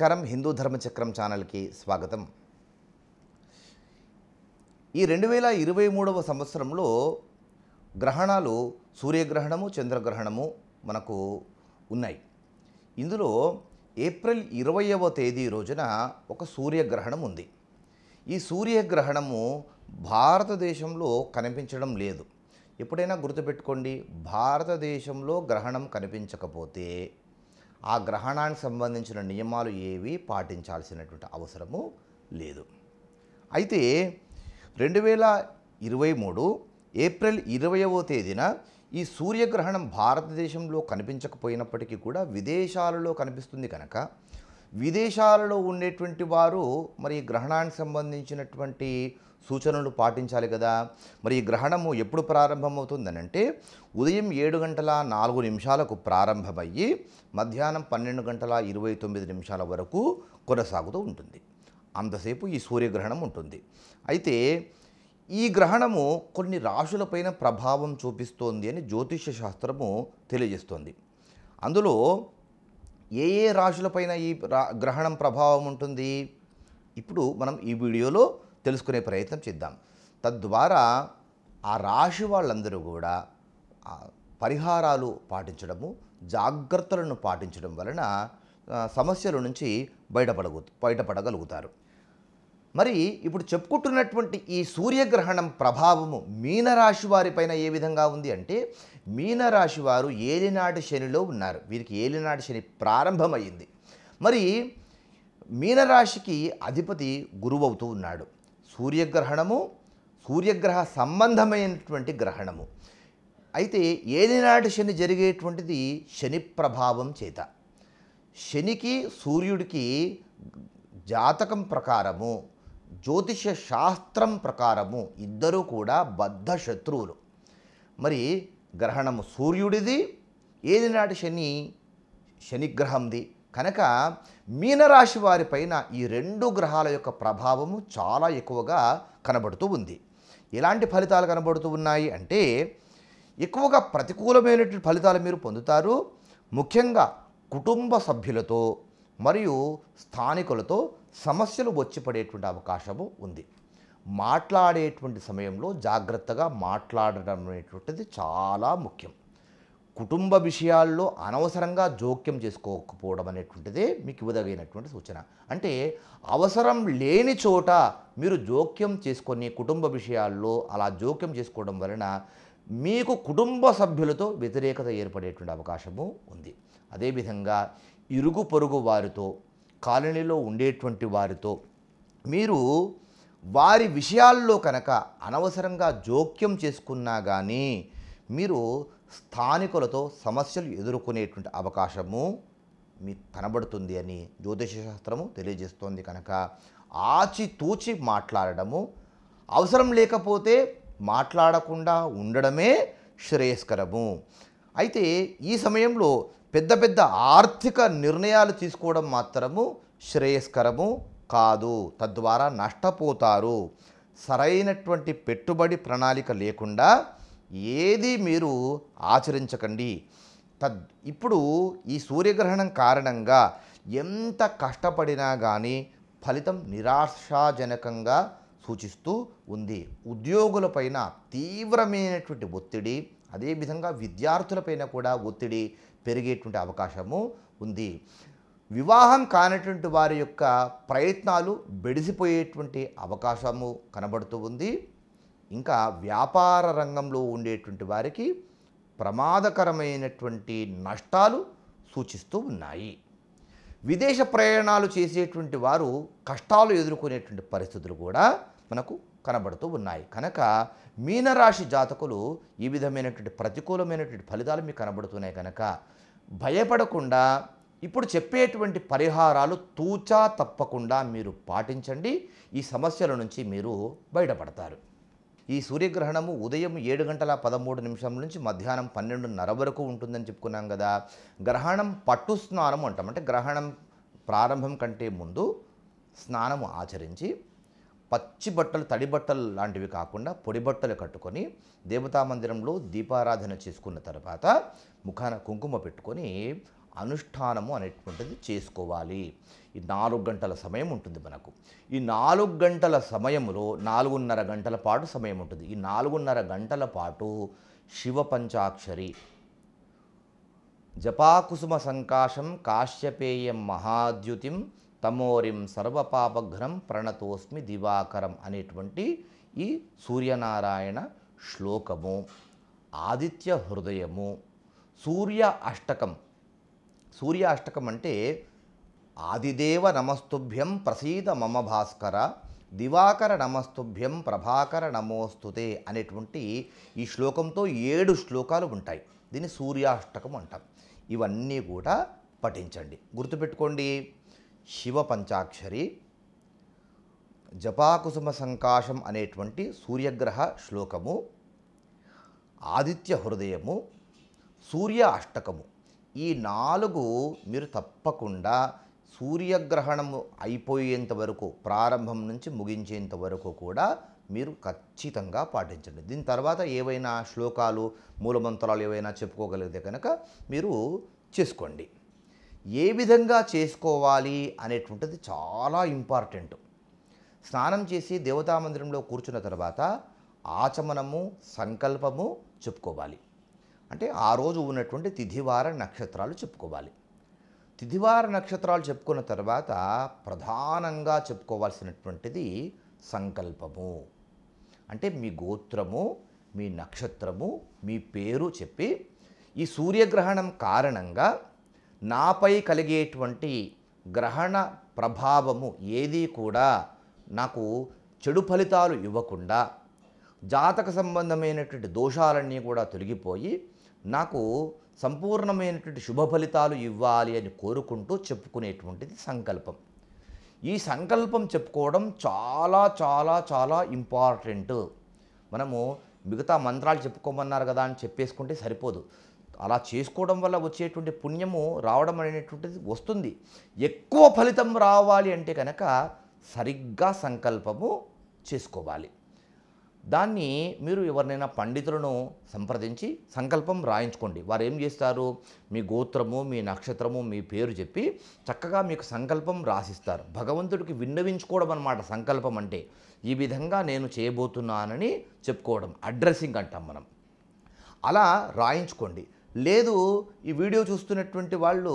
నమస్కారం హిందూ ధర్మచక్రం ఛానల్కి స్వాగతం ఈ రెండు వేల ఇరవై మూడవ సంవత్సరంలో గ్రహణాలు సూర్యగ్రహణము చంద్రగ్రహణము మనకు ఉన్నాయి ఇందులో ఏప్రిల్ ఇరవైవ తేదీ రోజున ఒక సూర్యగ్రహణం ఉంది ఈ సూర్యగ్రహణము భారతదేశంలో కనిపించడం లేదు ఎప్పుడైనా గుర్తుపెట్టుకోండి భారతదేశంలో గ్రహణం కనిపించకపోతే ఆ గ్రహణానికి సంబంధించిన నియమాలు ఏవి పాటించాల్సినటువంటి అవసరము లేదు అయితే రెండు వేల ఇరవై మూడు ఏప్రిల్ ఇరవయవ తేదీన ఈ సూర్యగ్రహణం భారతదేశంలో కనిపించకపోయినప్పటికీ కూడా విదేశాలలో కనిపిస్తుంది కనుక విదేశాలలో ఉండేటువంటి వారు మరి గ్రహణానికి సంబంధించినటువంటి సూచనలు పాటించాలి కదా మరి ఈ గ్రహణము ఎప్పుడు ప్రారంభమవుతుందని అంటే ఉదయం ఏడు గంటల నాలుగు నిమిషాలకు ప్రారంభమయ్యి మధ్యాహ్నం పన్నెండు గంటల ఇరవై తొమ్మిది నిమిషాల వరకు కొనసాగుతూ ఉంటుంది అంతసేపు ఈ సూర్యగ్రహణం ఉంటుంది అయితే ఈ గ్రహణము కొన్ని రాశులపైన ప్రభావం చూపిస్తోంది అని జ్యోతిష్య శాస్త్రము తెలియజేస్తోంది అందులో ఏ ఏ రాశులపైన ఈ గ్రహణం ప్రభావం ఉంటుంది ఇప్పుడు మనం ఈ వీడియోలో తెలుసుకునే ప్రయత్నం చేద్దాం తద్వారా ఆ రాశి వాళ్ళందరూ కూడా పరిహారాలు పాటించడము జాగ్రత్తలను పాటించడం వలన సమస్యల నుంచి బయటపడగ బయటపడగలుగుతారు మరి ఇప్పుడు చెప్పుకుంటున్నటువంటి ఈ సూర్యగ్రహణం ప్రభావము మీనరాశి వారిపైన ఏ విధంగా ఉంది అంటే మీనరాశి వారు ఏలినాటి శనిలో ఉన్నారు వీరికి ఏలినాటి శని ప్రారంభమైంది మరి మీనరాశికి అధిపతి గురువు అవుతూ ఉన్నాడు సూర్యగ్రహణము సూర్యగ్రహ సంబంధమైనటువంటి గ్రహణము అయితే ఏలినాటి శని జరిగేటువంటిది శని ప్రభావం చేత శనికి సూర్యుడికి జాతకం ప్రకారము జ్యోతిష శాస్త్రం ప్రకారము ఇద్దరూ కూడా బద్ధ శత్రువులు మరి గ్రహణము సూర్యుడిది నాటి శని శనిగ్రహంది కనుక మీనరాశి వారిపైన ఈ రెండు గ్రహాల యొక్క ప్రభావము చాలా ఎక్కువగా కనబడుతూ ఉంది ఎలాంటి ఫలితాలు కనబడుతూ ఉన్నాయి అంటే ఎక్కువగా ప్రతికూలమైనటువంటి ఫలితాలు మీరు పొందుతారు ముఖ్యంగా కుటుంబ సభ్యులతో మరియు స్థానికులతో సమస్యలు వచ్చి పడేటువంటి అవకాశము ఉంది మాట్లాడేటువంటి సమయంలో జాగ్రత్తగా మాట్లాడడం అనేటువంటిది చాలా ముఖ్యం కుటుంబ విషయాల్లో అనవసరంగా జోక్యం చేసుకోకపోవడం అనేటువంటిదే మీకు ఇవ్వదగినటువంటి సూచన అంటే అవసరం లేని చోట మీరు జోక్యం చేసుకొని కుటుంబ విషయాల్లో అలా జోక్యం చేసుకోవడం వలన మీకు కుటుంబ సభ్యులతో వ్యతిరేకత ఏర్పడేటువంటి అవకాశము ఉంది అదేవిధంగా ఇరుగు పొరుగు వారితో కాలనీలో ఉండేటువంటి వారితో మీరు వారి విషయాల్లో కనుక అనవసరంగా జోక్యం చేసుకున్నా కానీ మీరు స్థానికులతో సమస్యలు ఎదుర్కొనేటువంటి అవకాశము మీకు కనబడుతుంది అని జ్యోతిషశాస్త్రము తెలియజేస్తోంది కనుక ఆచితూచి మాట్లాడడము అవసరం లేకపోతే మాట్లాడకుండా ఉండడమే శ్రేయస్కరము అయితే ఈ సమయంలో పెద్ద పెద్ద ఆర్థిక నిర్ణయాలు తీసుకోవడం మాత్రము శ్రేయస్కరము కాదు తద్వారా నష్టపోతారు సరైనటువంటి పెట్టుబడి ప్రణాళిక లేకుండా ఏది మీరు ఆచరించకండి తద్ ఇప్పుడు ఈ సూర్యగ్రహణం కారణంగా ఎంత కష్టపడినా కానీ ఫలితం నిరాశాజనకంగా సూచిస్తూ ఉంది ఉద్యోగులపైన తీవ్రమైనటువంటి ఒత్తిడి అదేవిధంగా విద్యార్థులపైన కూడా ఒత్తిడి పెరిగేటువంటి అవకాశము ఉంది వివాహం కానటువంటి వారి యొక్క ప్రయత్నాలు బెడిసిపోయేటువంటి అవకాశము కనబడుతూ ఉంది ఇంకా వ్యాపార రంగంలో ఉండేటువంటి వారికి ప్రమాదకరమైనటువంటి నష్టాలు సూచిస్తూ ఉన్నాయి విదేశ ప్రయాణాలు చేసేటువంటి వారు కష్టాలు ఎదుర్కొనేటువంటి పరిస్థితులు కూడా మనకు కనబడుతూ ఉన్నాయి కనుక మీనరాశి జాతకులు ఈ విధమైనటువంటి ప్రతికూలమైనటువంటి ఫలితాలు మీకు కనబడుతున్నాయి కనుక భయపడకుండా ఇప్పుడు చెప్పేటువంటి పరిహారాలు తూచా తప్పకుండా మీరు పాటించండి ఈ సమస్యల నుంచి మీరు బయటపడతారు ఈ సూర్యగ్రహణము ఉదయం ఏడు గంటల పదమూడు నిమిషం నుంచి మధ్యాహ్నం పన్నెండున్నర వరకు ఉంటుందని చెప్పుకున్నాం కదా గ్రహణం పట్టు స్నానం అంటాం అంటే గ్రహణం ప్రారంభం కంటే ముందు స్నానము ఆచరించి పచ్చి బట్టలు తడి బట్టలు లాంటివి కాకుండా పొడి బట్టలు కట్టుకొని దేవతా మందిరంలో దీపారాధన చేసుకున్న తర్వాత ముఖాన కుంకుమ పెట్టుకొని అనుష్ఠానము అనేటువంటిది చేసుకోవాలి ఈ నాలుగు గంటల సమయం ఉంటుంది మనకు ఈ నాలుగు గంటల సమయంలో నాలుగున్నర గంటల పాటు సమయం ఉంటుంది ఈ నాలుగున్నర గంటల పాటు శివ పంచాక్షరి జపాకుసుమ సంకాశం కాశ్యపేయం మహాద్యుతిం తమోరిం సర్వపాపఘ్నం ప్రణతోస్మి దివాకరం అనేటువంటి ఈ సూర్యనారాయణ శ్లోకము ఆదిత్య హృదయము సూర్య అష్టకం సూర్యాష్టకం అంటే ఆదిదేవ నమస్తుభ్యం ప్రసీద మమ భాస్కర దివాకర నమస్తుభ్యం ప్రభాకర నమోస్తుతే అనేటువంటి ఈ శ్లోకంతో ఏడు శ్లోకాలు ఉంటాయి దీన్ని సూర్యాష్టకం అంటాం ఇవన్నీ కూడా పఠించండి గుర్తుపెట్టుకోండి శివ పంచాక్షరి జపాకుసుమ సంకాశం అనేటువంటి సూర్యగ్రహ శ్లోకము ఆదిత్య హృదయము సూర్య అష్టకము ఈ నాలుగు మీరు తప్పకుండా సూర్యగ్రహణము అయిపోయేంత వరకు ప్రారంభం నుంచి ముగించేంత వరకు కూడా మీరు ఖచ్చితంగా పాటించండి దీని తర్వాత ఏవైనా శ్లోకాలు మూలమంత్రాలు ఏవైనా చెప్పుకోగలిగితే కనుక మీరు చేసుకోండి ఏ విధంగా చేసుకోవాలి అనేటువంటిది చాలా ఇంపార్టెంట్ స్నానం చేసి దేవతా మందిరంలో కూర్చున్న తర్వాత ఆచమనము సంకల్పము చెప్పుకోవాలి అంటే ఆ రోజు ఉన్నటువంటి తిథివార నక్షత్రాలు చెప్పుకోవాలి తిథివార నక్షత్రాలు చెప్పుకున్న తర్వాత ప్రధానంగా చెప్పుకోవాల్సినటువంటిది సంకల్పము అంటే మీ గోత్రము మీ నక్షత్రము మీ పేరు చెప్పి ఈ సూర్యగ్రహణం కారణంగా నాపై కలిగేటువంటి గ్రహణ ప్రభావము ఏది కూడా నాకు చెడు ఫలితాలు ఇవ్వకుండా జాతక సంబంధమైనటువంటి దోషాలన్నీ కూడా తొలగిపోయి నాకు సంపూర్ణమైనటువంటి శుభ ఫలితాలు ఇవ్వాలి అని కోరుకుంటూ చెప్పుకునేటువంటిది సంకల్పం ఈ సంకల్పం చెప్పుకోవడం చాలా చాలా చాలా ఇంపార్టెంట్ మనము మిగతా మంత్రాలు చెప్పుకోమన్నారు కదా అని చెప్పేసుకుంటే సరిపోదు అలా చేసుకోవడం వల్ల వచ్చేటువంటి పుణ్యము రావడం అనేటువంటిది వస్తుంది ఎక్కువ ఫలితం రావాలి అంటే కనుక సరిగ్గా సంకల్పము చేసుకోవాలి దాన్ని మీరు ఎవరినైనా పండితులను సంప్రదించి సంకల్పం రాయించుకోండి వారు ఏం చేస్తారు మీ గోత్రము మీ నక్షత్రము మీ పేరు చెప్పి చక్కగా మీకు సంకల్పం రాసిస్తారు భగవంతుడికి విన్నవించుకోవడం అనమాట సంకల్పం అంటే ఈ విధంగా నేను చేయబోతున్నానని చెప్పుకోవడం అడ్రస్సింగ్ అంటాం మనం అలా రాయించుకోండి లేదు ఈ వీడియో చూస్తున్నటువంటి వాళ్ళు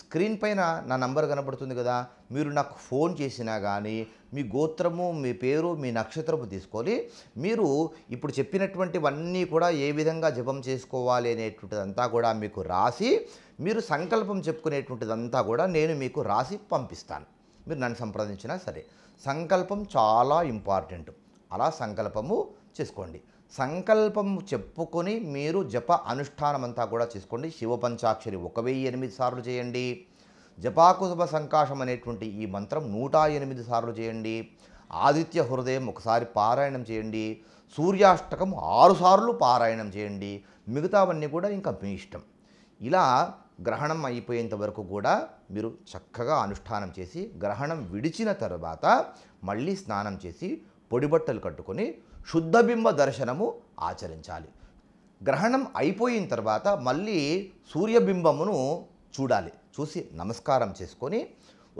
స్క్రీన్ పైన నా నంబర్ కనబడుతుంది కదా మీరు నాకు ఫోన్ చేసినా కానీ మీ గోత్రము మీ పేరు మీ నక్షత్రము తీసుకొని మీరు ఇప్పుడు చెప్పినటువంటివన్నీ కూడా ఏ విధంగా జపం చేసుకోవాలి అనేటువంటిదంతా కూడా మీకు రాసి మీరు సంకల్పం చెప్పుకునేటువంటిదంతా కూడా నేను మీకు రాసి పంపిస్తాను మీరు నన్ను సంప్రదించినా సరే సంకల్పం చాలా ఇంపార్టెంట్ అలా సంకల్పము చేసుకోండి సంకల్పం చెప్పుకొని మీరు జప అనుష్ఠానమంతా కూడా చేసుకోండి శివపంచాక్షరి ఒక వెయ్యి ఎనిమిది సార్లు చేయండి జపాకుశుభ సంకాశం అనేటువంటి ఈ మంత్రం నూట ఎనిమిది సార్లు చేయండి ఆదిత్య హృదయం ఒకసారి పారాయణం చేయండి సూర్యాష్టకం ఆరుసార్లు పారాయణం చేయండి మిగతావన్నీ కూడా ఇంకా మీ ఇష్టం ఇలా గ్రహణం అయిపోయేంత వరకు కూడా మీరు చక్కగా అనుష్ఠానం చేసి గ్రహణం విడిచిన తర్వాత మళ్ళీ స్నానం చేసి పొడిబట్టలు కట్టుకొని శుద్ధబింబ దర్శనము ఆచరించాలి గ్రహణం అయిపోయిన తర్వాత మళ్ళీ సూర్యబింబమును చూడాలి చూసి నమస్కారం చేసుకొని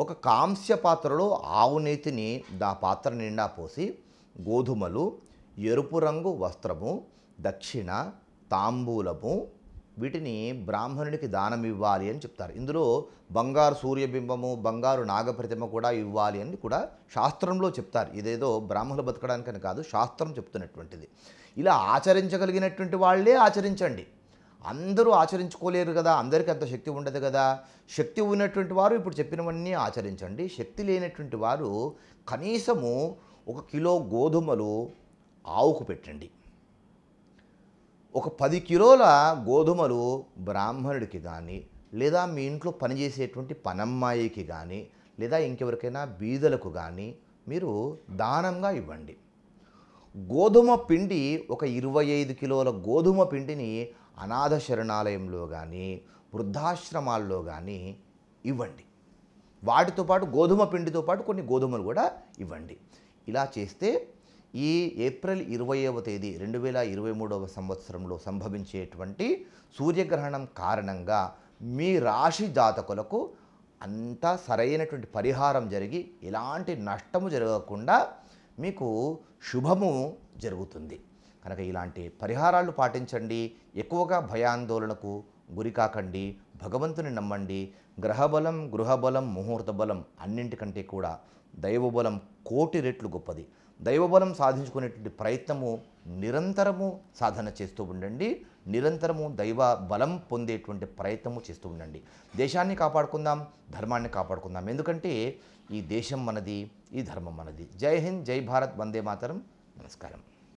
ఒక కాంస్య పాత్రలో ఆవు నేతిని దా పాత్ర నిండా పోసి గోధుమలు ఎరుపు రంగు వస్త్రము దక్షిణ తాంబూలము వీటిని బ్రాహ్మణునికి దానం ఇవ్వాలి అని చెప్తారు ఇందులో బంగారు సూర్యబింబము బంగారు నాగప్రతిమ కూడా ఇవ్వాలి అని కూడా శాస్త్రంలో చెప్తారు ఇదేదో బ్రాహ్మణులు బతకడానికని కాదు శాస్త్రం చెప్తున్నటువంటిది ఇలా ఆచరించగలిగినటువంటి వాళ్ళే ఆచరించండి అందరూ ఆచరించుకోలేరు కదా అందరికీ అంత శక్తి ఉండదు కదా శక్తి ఉన్నటువంటి వారు ఇప్పుడు చెప్పినవన్నీ ఆచరించండి శక్తి లేనటువంటి వారు కనీసము ఒక కిలో గోధుమలు ఆవుకు పెట్టండి ఒక పది కిలోల గోధుమలు బ్రాహ్మణుడికి కానీ లేదా మీ ఇంట్లో పనిచేసేటువంటి పనమ్మాయికి కానీ లేదా ఇంకెవరికైనా బీదలకు కానీ మీరు దానంగా ఇవ్వండి గోధుమ పిండి ఒక ఇరవై ఐదు కిలోల గోధుమ పిండిని అనాథ శరణాలయంలో కానీ వృద్ధాశ్రమాల్లో కానీ ఇవ్వండి వాటితో పాటు గోధుమ పిండితో పాటు కొన్ని గోధుమలు కూడా ఇవ్వండి ఇలా చేస్తే ఈ ఏప్రిల్ ఇరవైవ తేదీ రెండు వేల ఇరవై మూడవ సంవత్సరంలో సంభవించేటువంటి సూర్యగ్రహణం కారణంగా మీ రాశి జాతకులకు అంతా సరైనటువంటి పరిహారం జరిగి ఎలాంటి నష్టము జరగకుండా మీకు శుభము జరుగుతుంది కనుక ఇలాంటి పరిహారాలు పాటించండి ఎక్కువగా భయాందోళనకు గురికాకండి భగవంతుని నమ్మండి గ్రహబలం గృహబలం ముహూర్త బలం అన్నింటికంటే కూడా దైవబలం కోటి రెట్లు గొప్పది దైవబలం సాధించుకునేటువంటి ప్రయత్నము నిరంతరము సాధన చేస్తూ ఉండండి నిరంతరము దైవ బలం పొందేటువంటి ప్రయత్నము చేస్తూ ఉండండి దేశాన్ని కాపాడుకుందాం ధర్మాన్ని కాపాడుకుందాం ఎందుకంటే ఈ దేశం మనది ఈ ధర్మం మనది జై హింద్ జై భారత్ వందే మాతరం నమస్కారం